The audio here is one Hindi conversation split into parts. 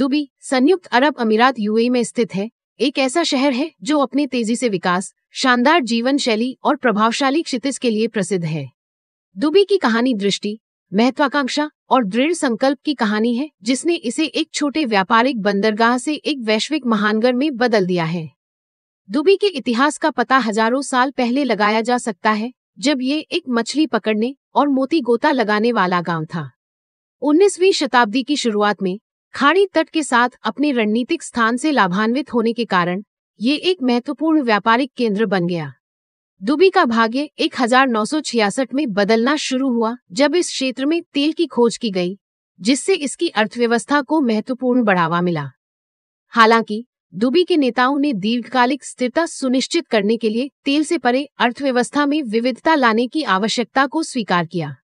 दुबी संयुक्त अरब अमीरात यूएई में स्थित है एक ऐसा शहर है जो अपने तेजी से विकास शानदार जीवन शैली और प्रभावशाली क्षितिज के लिए प्रसिद्ध है दुबी की कहानी दृष्टि महत्वाकांक्षा और दृढ़ संकल्प की कहानी है जिसने इसे एक छोटे व्यापारिक बंदरगाह से एक वैश्विक महानगर में बदल दिया है दुबी के इतिहास का पता हजारों साल पहले लगाया जा सकता है जब ये एक मछली पकड़ने और मोती गोता लगाने वाला गांव था 19वीं शताब्दी की शुरुआत में खाड़ी तट के साथ अपने रणनीतिक स्थान से लाभान्वित होने के कारण ये एक महत्वपूर्ण व्यापारिक केंद्र बन गया दुबी का भाग्य एक में बदलना शुरू हुआ जब इस क्षेत्र में तेल की खोज की गई जिससे इसकी अर्थव्यवस्था को महत्वपूर्ण बढ़ावा मिला हालांकि दुबी के नेताओं ने दीर्घकालिक स्थिरता सुनिश्चित करने के लिए तेल से परे अर्थव्यवस्था में विविधता लाने की आवश्यकता को स्वीकार किया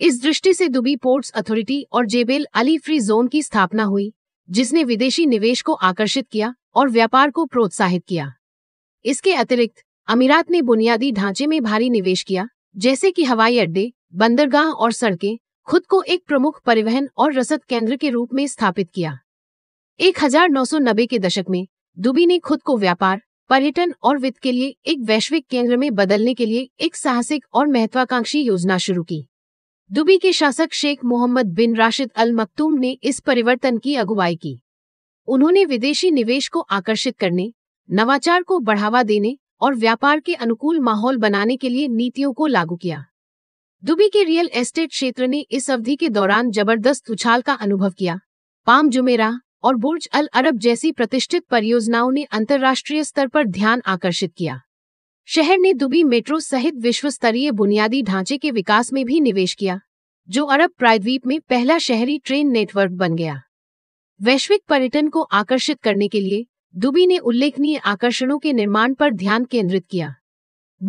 इस दृष्टि से दुबई पोर्ट्स अथॉरिटी और जेबेल अली फ्री जोन की स्थापना हुई जिसने विदेशी निवेश को आकर्षित किया और व्यापार को प्रोत्साहित किया इसके अतिरिक्त अमीरात ने बुनियादी ढांचे में भारी निवेश किया जैसे कि हवाई अड्डे बंदरगाह और सड़कें खुद को एक प्रमुख परिवहन और रसद केंद्र के रूप में स्थापित किया एक के दशक में दुबी ने खुद को व्यापार पर्यटन और वित्त के लिए एक वैश्विक केंद्र में बदलने के लिए एक साहसिक और महत्वाकांक्षी योजना शुरू की दुबी के शासक शेख मोहम्मद बिन राशिद अल मकतूम ने इस परिवर्तन की अगुवाई की उन्होंने विदेशी निवेश को आकर्षित करने नवाचार को बढ़ावा देने और व्यापार के अनुकूल माहौल बनाने के लिए नीतियों को लागू किया दुबी के रियल एस्टेट क्षेत्र ने इस अवधि के दौरान जबरदस्त उछाल का अनुभव किया पाम जुमेरा और बुर्ज अल अरब जैसी प्रतिष्ठित परियोजनाओं ने अंतर्राष्ट्रीय स्तर पर ध्यान आकर्षित किया शहर ने दुबी मेट्रो सहित विश्व स्तरीय बुनियादी ढांचे के विकास में भी निवेश किया जो अरब प्रायद्वीप में पहला शहरी ट्रेन नेटवर्क बन गया वैश्विक पर्यटन को आकर्षित करने के लिए दुबी ने उल्लेखनीय आकर्षणों के निर्माण पर ध्यान केंद्रित किया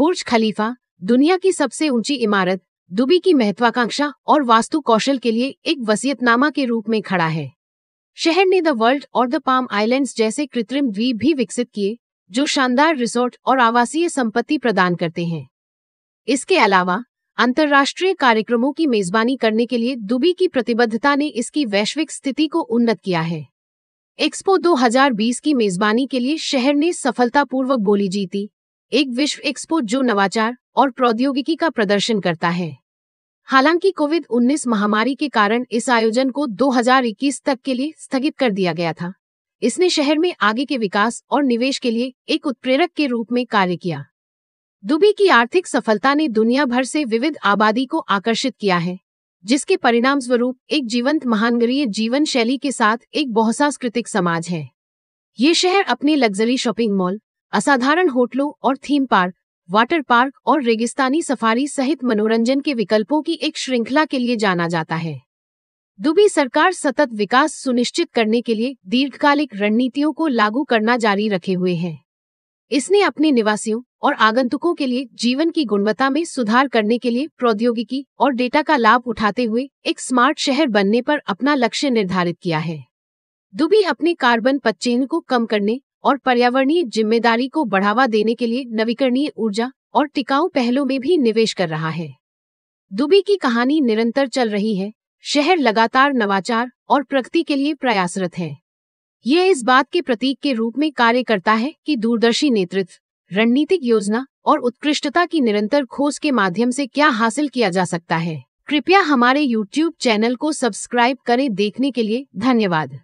बुर्ज खलीफा दुनिया की सबसे ऊंची इमारत दुबी की महत्वाकांक्षा और वास्तु कौशल के लिए एक वसीयतनामा के रूप में खड़ा है शहर ने द वर्ल्ड और द पाम आइलैंड्स जैसे कृत्रिम द्वीप भी विकसित किए जो शानदार रिसोर्ट और आवासीय संपत्ति प्रदान करते हैं इसके अलावा अंतर्राष्ट्रीय कार्यक्रमों की मेजबानी करने के लिए दुबई की प्रतिबद्धता ने इसकी वैश्विक स्थिति को उन्नत किया है एक्सपो 2020 की मेजबानी के लिए शहर ने सफलतापूर्वक बोली जीती एक विश्व एक्सपो जो नवाचार और प्रौद्योगिकी का प्रदर्शन करता है हालांकि कोविड 19 महामारी के कारण इस आयोजन को 2021 तक के लिए स्थगित कर दिया गया था इसने शहर में आगे के विकास और निवेश के लिए एक उत्प्रेरक के रूप में कार्य किया दुबई की आर्थिक सफलता ने दुनिया भर से विविध आबादी को आकर्षित किया है जिसके परिणाम स्वरूप एक जीवंत महानगरीय जीवन शैली के साथ एक बहुसांस्कृतिक समाज है ये शहर अपने लग्जरी शॉपिंग मॉल असाधारण होटलों और थीम पार्क वाटर पार्क और रेगिस्तानी सफारी सहित मनोरंजन के विकल्पों की एक श्रृंखला के लिए जाना जाता है दुबई सरकार सतत विकास सुनिश्चित करने के लिए दीर्घकालिक रणनीतियों को लागू करना जारी रखे हुए है इसने अपने निवासियों और आगंतुकों के लिए जीवन की गुणवत्ता में सुधार करने के लिए प्रौद्योगिकी और डेटा का लाभ उठाते हुए एक स्मार्ट शहर बनने पर अपना लक्ष्य निर्धारित किया है दुबी अपने कार्बन पच्चेन को कम करने और पर्यावरणीय जिम्मेदारी को बढ़ावा देने के लिए नवीकरणीय ऊर्जा और टिकाऊ पहलों में भी निवेश कर रहा है दुबई की कहानी निरंतर चल रही है शहर लगातार नवाचार और प्रगति के लिए प्रयासरत है यह इस बात के प्रतीक के रूप में कार्य करता है कि दूरदर्शी नेतृत्व रणनीतिक योजना और उत्कृष्टता की निरंतर खोज के माध्यम से क्या हासिल किया जा सकता है कृपया हमारे YouTube चैनल को सब्सक्राइब करें देखने के लिए धन्यवाद